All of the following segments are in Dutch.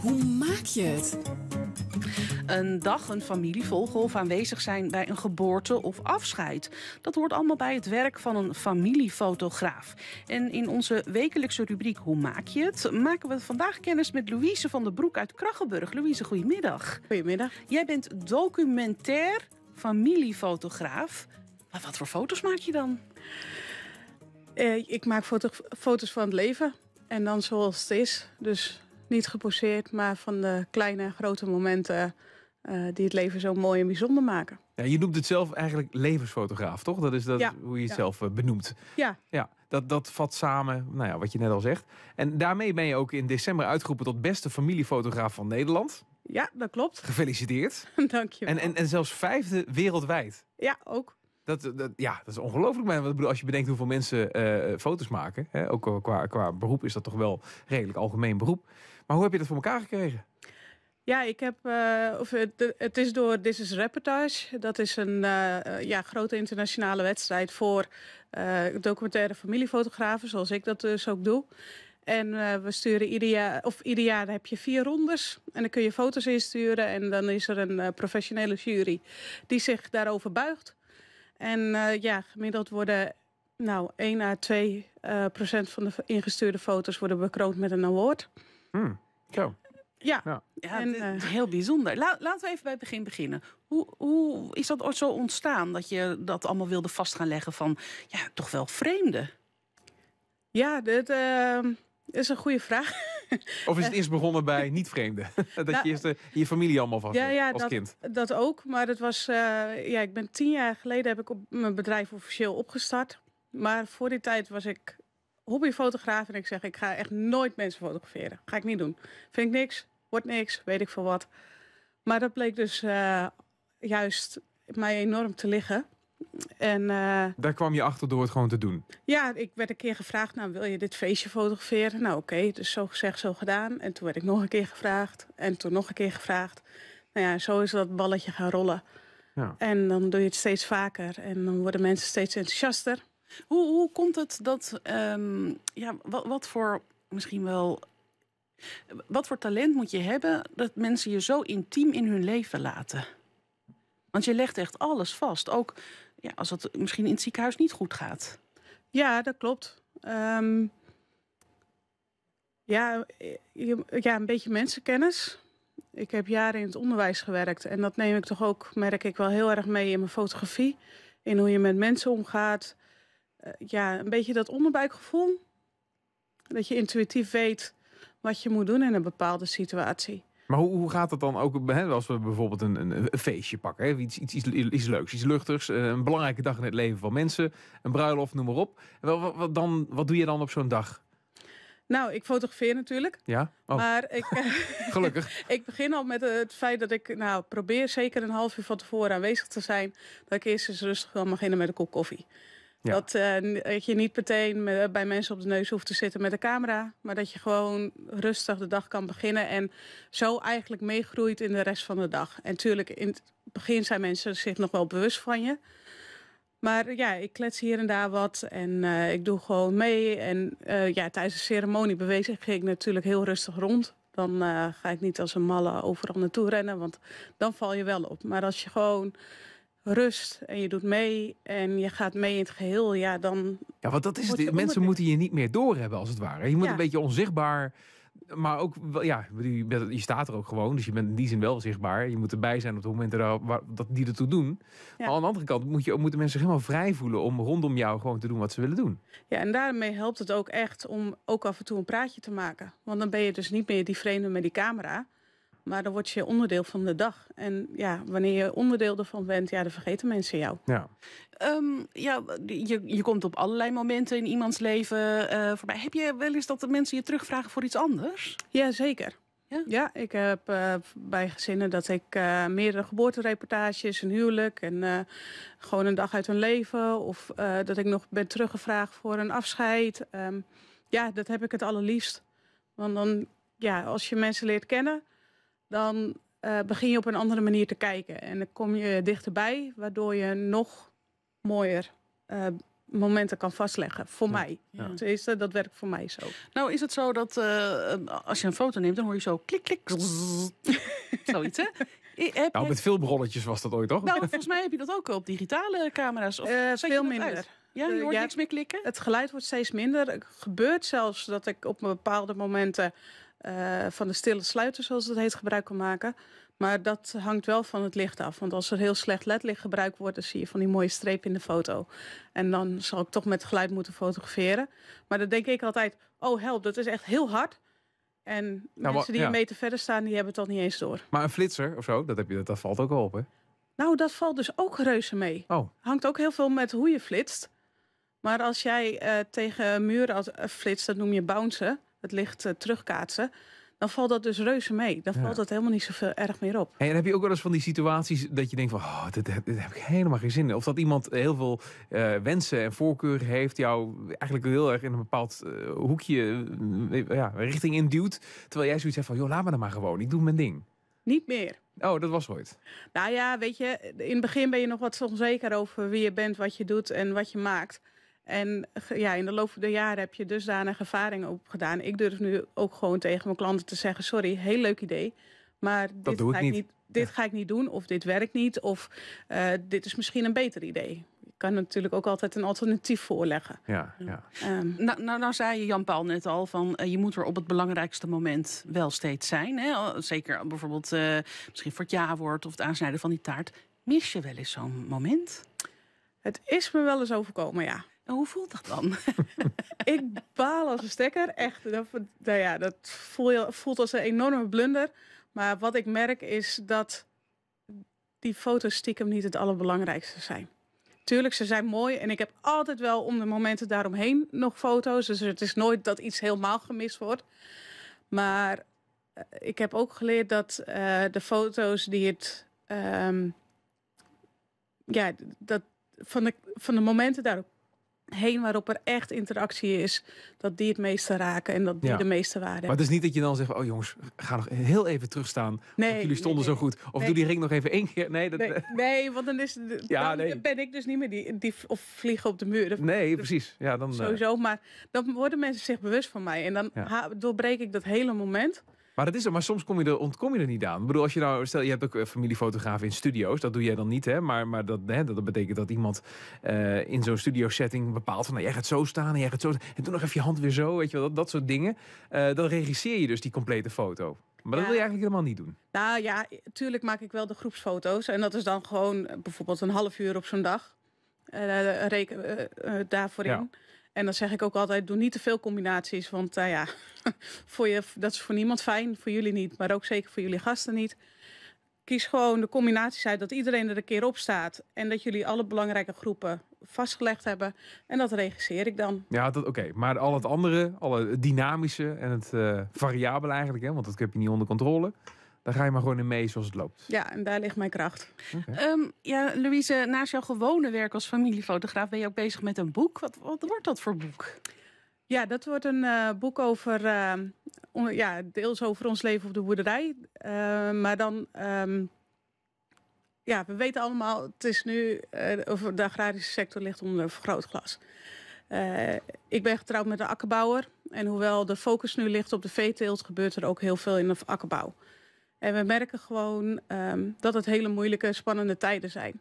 Hoe maak je het? Een dag een familievogel of aanwezig zijn bij een geboorte of afscheid. Dat hoort allemaal bij het werk van een familiefotograaf. En in onze wekelijkse rubriek Hoe maak je het? maken we vandaag kennis met Louise van der Broek uit Krachenburg. Louise, goedemiddag. Goedemiddag. Jij bent documentair familiefotograaf. Maar wat voor foto's maak je dan? Eh, ik maak foto's van het leven en dan zoals het is. Dus niet geposeerd, maar van de kleine en grote momenten eh, die het leven zo mooi en bijzonder maken. Ja, je noemt het zelf eigenlijk levensfotograaf, toch? Dat is dat ja, hoe je het zelf eh, benoemt. Ja. ja dat, dat vat samen, nou ja, wat je net al zegt. En daarmee ben je ook in december uitgeroepen tot beste familiefotograaf van Nederland. Ja, dat klopt. Gefeliciteerd. Dank je wel. En, en, en zelfs vijfde wereldwijd. Ja, ook. Dat, dat, ja, dat is ongelooflijk. Als je bedenkt hoeveel mensen eh, foto's maken, hè, ook qua, qua beroep is dat toch wel redelijk algemeen beroep. Maar hoe heb je dat voor elkaar gekregen? Ja, ik heb, eh, of, het, het is door This is Reportage. Dat is een eh, eh, ja, grote internationale wedstrijd voor documentaire familiefotografen, zoals ik dat dus ook doe. En we sturen ieder jaar, of ieder jaar heb je vier rondes. En dan kun je foto's insturen. En dan is er een professionele jury die zich daarover buigt. En ja, gemiddeld worden nou 1 à 2 procent van de ingestuurde foto's worden bekroond met een award. Hmm. Ja, ja. ja eh, heel bijzonder. laten we even bij het begin beginnen. Hoe, hoe is dat ooit zo ontstaan dat je dat allemaal wilde vast gaan leggen van ja, toch wel vreemden? Ja, dat ehm, is een goede vraag. Of is het eerst begonnen bij niet-vreemden? dat je nou, eerst eh, je familie allemaal vast ja, ja, als dat, kind? dat ook. Maar het was, eh, ja, ik ben tien jaar geleden heb ik op mijn bedrijf officieel opgestart. Maar voor die tijd was ik hobbyfotograaf en ik zeg, ik ga echt nooit mensen fotograferen. Ga ik niet doen. Vind ik niks, wordt niks, weet ik veel wat. Maar dat bleek dus eh, juist mij enorm te liggen. En, eh, Daar kwam je achter door het gewoon te doen? Ja, ik werd een keer gevraagd, nou wil je dit feestje fotograferen? Nou oké, dus zo gezegd, zo gedaan. En toen werd ik nog een keer gevraagd. En toen nog een keer gevraagd. Nou ja, zo is dat balletje gaan rollen. Ja. En dan doe je het steeds vaker. En dan worden mensen steeds enthousiaster. Hoe, hoe komt het dat, ehm, ja, wat, wat voor misschien wel wat voor talent moet je hebben dat mensen je zo intiem in hun leven laten? Want je legt echt alles vast. Ook ja, als het misschien in het ziekenhuis niet goed gaat. Ja, dat klopt. Ehm, ja, eh, ja, een beetje mensenkennis. Ik heb jaren in het onderwijs gewerkt. En dat neem ik toch ook, merk ik wel heel erg mee in mijn fotografie. In hoe je met mensen omgaat. Eh, ja, een beetje dat onderbuikgevoel. Dat je intuïtief weet wat je moet doen in een bepaalde situatie. Maar hoe, hoe gaat dat dan ook hè, als we bijvoorbeeld een, een, een feestje pakken? Hè, iets, iets, iets, iets, leuks, iets luchtigs. Eh, een belangrijke dag in het leven van mensen. Een bruiloft, noem maar op. Wat, wat, dan, wat doe je dan op zo'n dag? Nou, ik fotografeer natuurlijk. Ja. Oh. Maar ik, Gelukkig. ik begin al met het feit dat ik nou, probeer zeker een half uur van tevoren aanwezig te zijn. Dat ik eerst eens rustig wil beginnen met een kop koffie. Dat, eh, dat, je niet meteen eh, bij mensen op de neus hoeft te zitten met de camera. Maar dat je gewoon rustig de dag kan beginnen. En zo eigenlijk meegroeit in de rest van de dag. En tuurlijk, in het begin zijn mensen zich nog wel bewust van je. Maar ja, ik klets hier en daar wat en eh, ik doe gewoon mee. En ja, tijdens de ceremonie beweeg ik natuurlijk heel rustig rond. Dan ga ik niet als een malle overal naartoe rennen, want dan val je wel op. Maar als je gewoon rust en je doet mee en je gaat mee in het geheel, ja, dan. Ja, want dat is het. Mensen moeten je niet meer doorhebben, als het ware. Je moet een beetje onzichtbaar. Maar ook, ja, je, staat er ook gewoon. Dus je bent in die zin wel zichtbaar. Je moet erbij zijn op het moment dat, waar, dat die ertoe doen. Maar aan de andere kant moet je, moeten mensen zich helemaal vrij voelen om rondom jou gewoon te doen wat ze willen doen. Ja, en daarmee helpt het ook echt om ook af en toe een praatje te maken. Want dan ben je dus niet meer die vreemde met die camera. Maar dan word je onderdeel van de dag. En ja, wanneer je onderdeel ervan bent, ja, dan vergeten mensen jou. Ja, ehm, ja je, je komt op allerlei momenten in iemands leven eh, voorbij. Heb je wel eens dat de mensen je terugvragen voor iets anders? Ja, zeker. Ja, ja ik heb uh, bij gezinnen dat ik uh, meerdere geboortereportages, een huwelijk en gewoon een dag uit hun leven. Of dat ik nog ben teruggevraagd voor een afscheid. Ehm, ja, dat heb ik het allerliefst. Want dan, ja, als je mensen leert kennen, dan uh, begin je op een andere manier te kijken. En dan kom je dichterbij, waardoor je nog mooier uh, momenten kan vastleggen. Voor mij. Ja. Tenminste, dat werkt voor mij zo. Nou, is het zo dat uh, als je een foto neemt, dan hoor je zo klik, klik. Zoiets, hè? Heb nou, met veel bronnetjes was dat ooit, toch? Nou, volgens mij heb je dat ook op digitale camera's. Of veel minder. Ja, je hoort niks meer klikken? Het geluid wordt steeds minder. Het gebeurt zelfs dat ik op bepaalde momenten eh, van de stille sluiter, zoals dat heet, gebruik kan maken. Maar dat hangt wel van het licht af. Want als er heel slecht ledlicht gebruikt wordt, dan zie je van die mooie streep in de foto. En dan zal ik toch met geluid moeten fotograferen. Maar dan denk ik altijd, oh help, dat is echt heel hard. En nou, mensen die een meter verder staan, die hebben het al niet eens door. Maar een flitser of zo, dat, heb je, dat valt ook wel op, hè? Nou, dat valt dus ook reuze mee. Oh. Hangt ook heel veel met hoe je flitst. Maar als jij eh, tegen muren eh, flitst, dat noem je bouncen het licht eh, terugkaatsen, dan valt dat dus reuze mee. Dan valt dat helemaal niet zoveel erg meer op. en heb je ook wel eens van die situaties dat je denkt van, oh, dit, heb ik helemaal geen zin in. Of dat iemand heel veel eh, wensen en voorkeuren heeft, jou eigenlijk heel erg in een bepaald eh, hoekje ja, richting induwt. Terwijl jij zoiets hebt van, joh, laat me dan maar gewoon, ik doe mijn ding. Niet meer. Oh, dat was ooit. Nou ja, weet je, in het begin ben je nog wat onzeker over wie je bent, wat je doet en wat je maakt. En ja, in de loop der jaren heb je dusdanig ervaring opgedaan. Ik durf nu ook gewoon tegen mijn klanten te zeggen: sorry, heel leuk idee. Maar dit, ga ik niet. dit ga ik niet doen, of dit werkt niet, of eh, dit is misschien een beter idee. Je kan natuurlijk ook altijd een alternatief voorleggen. Ja, ja. Ehm. Nou, nou, nou, zei je Jan-Paul net al van eh, je moet er op het belangrijkste moment wel steeds zijn. Hè? Oh, zeker bijvoorbeeld eh, misschien voor het ja-woord of het aansnijden van die taart. Mis je wel eens zo'n moment? Het is me wel eens overkomen, ja. En hoe voelt dat dan? ik baal als een stekker. Echt, dat, nou ja, dat voelt, voelt als een enorme blunder. Maar wat ik merk is dat die foto's stiekem niet het allerbelangrijkste zijn. Tuurlijk, ze zijn mooi en ik heb altijd wel om de momenten daaromheen nog foto's. Dus het is nooit dat iets helemaal gemist wordt. Maar eh, ik heb ook geleerd dat eh, de foto's die het. Ehm, ja, dat van de, van de momenten daarop heen waarop er echt interactie is, dat die het meeste raken en dat die de meeste waarde hebben. Maar het is niet dat je dan zegt, oh jongens, ga nog heel even terugstaan. Nee. jullie stonden zo goed. Of doe die ring nog even één keer. Nee, dat, nee, nee, want dan, is, dan ben ik dus niet meer die, die of vliegen op de muur. nee, precies. Ja, dan, eh, sowieso, maar dan worden mensen zich bewust van mij. En dan doorbreek ik dat hele moment maar dat is er, maar soms kom je er, ontkom je er niet aan. Ik bedoel, als je nou, stel, je hebt ook eh, familiefotografen in studio's, dat doe jij dan niet, hè? Maar, maar dat, hè, dat betekent dat iemand eh, in zo'n studio setting bepaalt van, nou, jij gaat zo staan en jij gaat zo staan. En doe nog even je hand weer zo, weet je wel, dat, dat soort dingen. Eh, dan regisseer je dus die complete foto. Maar dat wil je eigenlijk helemaal niet doen. Nou ja, tuurlijk maak ik wel de groepsfoto's. En dat is dan gewoon bijvoorbeeld een half uur op zo'n dag. Uh, reken daarvoor in. En dan zeg ik ook altijd, doe niet te veel combinaties. Want uh, ja, voor je, dat is voor niemand fijn, voor jullie niet. Maar ook zeker voor jullie gasten niet. Kies gewoon de combinaties uit dat iedereen er een keer op staat. En dat jullie alle belangrijke groepen vastgelegd hebben. En dat regisseer ik dan. Ja, oké. Maar al het andere, alle dynamische en het eh, variabele eigenlijk. Hè, want dat heb je niet onder controle. Daar ga je maar gewoon in mee zoals het loopt. Ja, en daar ligt mijn kracht. Ehm, ja, Louise, naast jouw gewone werk als familiefotograaf ben je ook bezig met een boek. Wat, wat wordt dat voor boek? Ja, dat wordt een eh, boek over, uh, ja, deels over ons leven op de boerderij. Ehm, maar dan, ehm, ja, we weten allemaal, het is nu, eh, over de agrarische sector ligt onder vergrootglas. ik ben getrouwd met een akkerbouwer. En hoewel de focus nu ligt op de veeteelt, gebeurt er ook heel veel in de akkerbouw. En we merken gewoon ehm, dat het hele moeilijke, spannende tijden zijn.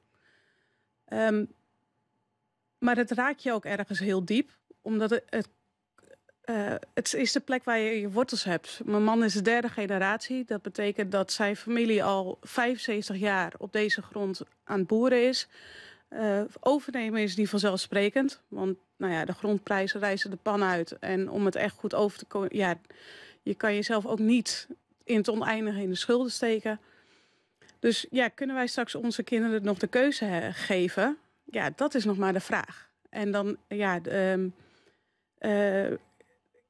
Ehm, maar het raakt je ook ergens heel diep, omdat het, het, eh, het, is de plek waar je je wortels hebt. Mijn man is de derde generatie. Dat betekent dat zijn familie al 75 jaar op deze grond aan het boeren is. Eh, overnemen is niet vanzelfsprekend, want nou ja, de grondprijzen reizen de pan uit. En om het echt goed over te komen, ja, je kan jezelf ook niet in het oneindige in de schulden steken. Dus ja, kunnen wij straks onze kinderen nog de keuze geven? Ja, dat is nog maar de vraag. En dan, ja, ehm, eh,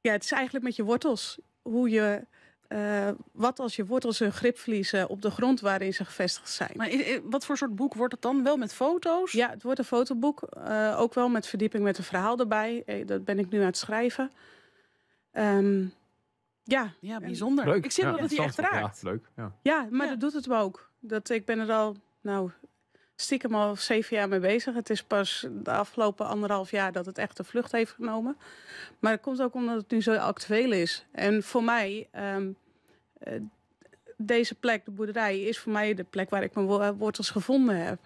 ja het is eigenlijk met je wortels. Hoe je, eh, wat als je wortels hun grip verliezen op de grond waarin ze gevestigd zijn. Maar wat voor soort boek wordt het dan? Wel met foto's? Ja, het wordt een fotoboek. Eh, ook wel met verdieping met een verhaal erbij. Dat ben ik nu aan het schrijven. Ehm, ja, ja bijzonder. Leuk. Ik zie wel dat hij echt raakt. Ja, leuk. Ja, ja maar dat doet het wel ook. Dat, ik ben er al, nou, stiekem al zeven jaar mee bezig. Het is pas de afgelopen anderhalf jaar dat het echt de vlucht heeft genomen. Maar dat komt ook omdat het nu zo actueel is. En voor mij, ehm, eh, deze plek, de boerderij, is voor mij de plek waar ik mijn eh, wortels gevonden heb.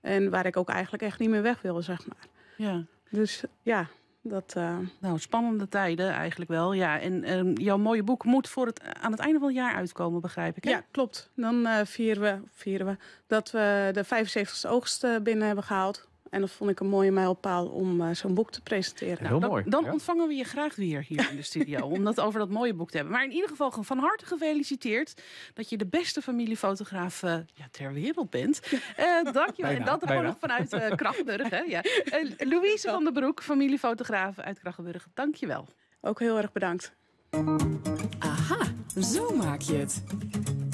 En waar ik ook eigenlijk echt niet meer weg wil, zeg maar. Ja. Dus ja. Dat, eh, nou, spannende tijden eigenlijk wel. Ja, en ehm, jouw mooie boek moet voor het, aan het einde van het jaar uitkomen, begrijp ik. Ja, klopt. Dan eh, vieren, we, vieren we dat we de 75ste oogst eh, binnen hebben gehaald. En dat vond ik een mooie mijlpaal om eh, zo'n boek te presenteren. Heel mooi. Dan, ontvangen we je graag weer hier in de studio. om dat over dat mooie boek te hebben. Maar in ieder geval van harte gefeliciteerd. Dat je de beste familiefotograaf uh, ja, ter wereld bent. Uh, dank je. En dat gewoon nog vanuit uh, Hè? Ja. Louise van den Broek, familiefotograaf uit Krachtenburg. Dank je wel. Ook heel erg bedankt. Aha, zo maak je het.